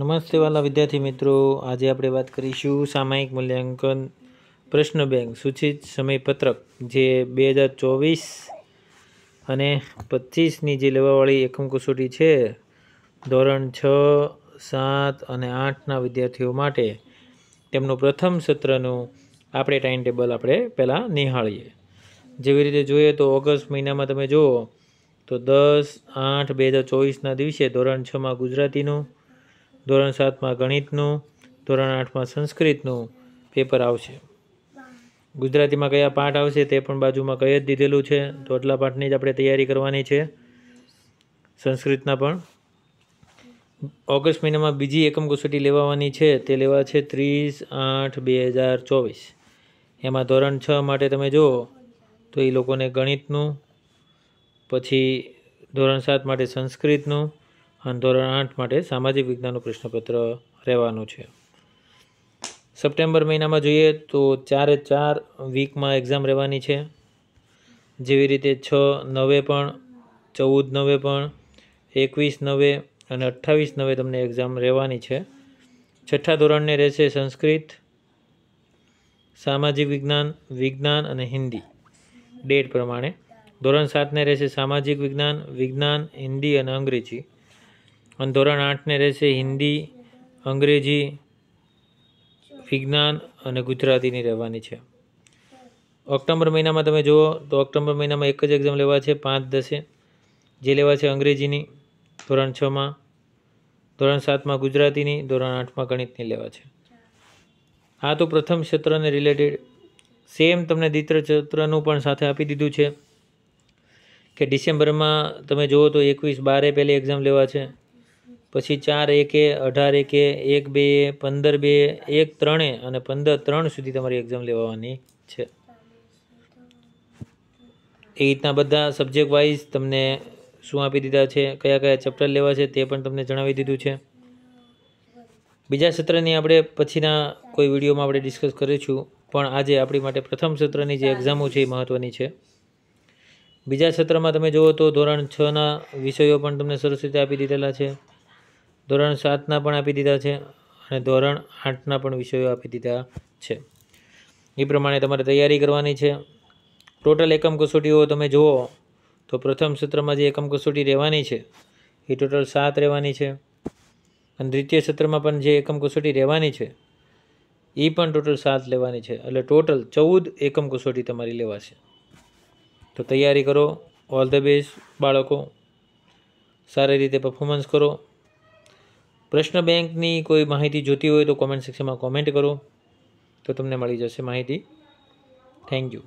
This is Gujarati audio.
નમસ્તે વાલા વિદ્યાર્થી મિત્રો આજે આપણે વાત કરીશું સામાયિક મૂલ્યાંકન પ્રશ્ન બેંક સૂચિત સમયપત્રક જે બે હજાર ચોવીસ અને પચીસની જે લેવાવાળી એકમ કસોટી છે ધોરણ છ સાત અને આઠના વિદ્યાર્થીઓ માટે તેમનું પ્રથમ સત્રનું આપણે ટાઈમ ટેબલ આપણે પહેલાં નિહાળીએ જેવી રીતે જોઈએ તો ઓગસ્ટ મહિનામાં તમે જુઓ તો દસ આઠ બે હજાર ચોવીસના દિવસે ધોરણ છમાં ગુજરાતીનું ધોરણ સાતમાં ગણિતનું ધોરણ આઠમાં સંસ્કૃતનું પેપર આવશે ગુજરાતીમાં કયા પાઠ આવશે તે પણ બાજુમાં કહી જ દીધેલું છે તો આટલા પાઠની જ આપણે તૈયારી કરવાની છે સંસ્કૃતના પણ ઓગસ્ટ મહિનામાં બીજી એકમ કસોટી લેવાની છે તે લેવા છે ત્રીસ આઠ બે હજાર ચોવીસ એમાં ધોરણ છ માટે તમે જુઓ તો એ લોકોને ગણિતનું પછી ધોરણ સાત માટે સંસ્કૃતનું અને ધોરણ આઠ માટે સામાજિક વિજ્ઞાનનું પ્રશ્નપત્ર રહેવાનું છે સપ્ટેમ્બર મહિનામાં જોઈએ તો ચારે ચાર વીકમાં એક્ઝામ રહેવાની છે જેવી રીતે છ નવે પણ ચૌદ નવે પણ એકવીસ નવે અને અઠ્ઠાવીસ નવે તમને એક્ઝામ રહેવાની છે છઠ્ઠા ધોરણને રહેશે સંસ્કૃત સામાજિક વિજ્ઞાન વિજ્ઞાન અને હિન્દી ડેટ પ્રમાણે ધોરણ સાતને રહેશે સામાજિક વિજ્ઞાન વિજ્ઞાન હિન્દી અને અંગ્રેજી અને ધોરણ આઠને રહેશે હિન્દી અંગ્રેજી વિજ્ઞાન અને ગુજરાતીની રહેવાની છે ઓક્ટોબર મહિનામાં તમે જુઓ તો ઓક્ટોબર મહિનામાં એક જ એક્ઝામ લેવા છે પાંચ દસે જે લેવા છે અંગ્રેજીની ધોરણ છમાં ધોરણ સાતમાં ગુજરાતીની ધોરણ આઠમાં ગણિતની લેવા છે આ તો પ્રથમ ક્ષેત્રને રિલેટેડ સેમ તમને દ્વિત્ર ક્ષેત્રનું પણ સાથે આપી દીધું છે કે ડિસેમ્બરમાં તમે જુઓ તો એકવીસ બારે પહેલી એક્ઝામ લેવા છે પછી ચાર એકે અઢાર એકે એક બે પંદર બે એક ત્રણે અને પંદર ત્રણ સુધી તમારી એક્ઝામ લેવાની છે એ રીતના બધા સબ્જેક્ટ વાઇઝ તમને શું આપી દીધા છે કયા કયા ચેપ્ટર લેવા છે તે પણ તમને જણાવી દીધું છે બીજા સત્રની આપણે પછીના કોઈ વિડીયોમાં આપણે ડિસ્કસ કરીશું પણ આજે આપણી માટે પ્રથમ સત્રની જે એક્ઝામો છે એ મહત્ત્વની છે બીજા સત્રમાં તમે જુઓ તો ધોરણ છના વિષયો પણ તમને સરસ રીતે આપી દીધેલા છે ધોરણ સાતના પણ આપી દીધા છે અને ધોરણ આઠના પણ વિષયો આપી દીધા છે એ પ્રમાણે તમારે તૈયારી કરવાની છે ટોટલ એકમ કસોટીઓ તમે જુઓ તો પ્રથમ સત્રમાં જે એકમ કસોટી રહેવાની છે એ ટોટલ સાત રહેવાની છે અને દ્વિતીય સત્રમાં પણ જે એકમ કસોટી રહેવાની છે એ પણ ટોટલ સાત લેવાની છે એટલે ટોટલ ચૌદ એકમ કસોટી તમારી લેવાશે તો તૈયારી કરો ઓલ ધ બેસ્ટ બાળકો સારી રીતે પરફોર્મન્સ કરો પ્રશ્ન બેંકની કોઈ માહિતી જોતી હોય તો કોમેન્ટ સેક્શનમાં કોમેન્ટ કરો તો તમને મળી જશે માહિતી થેન્ક યુ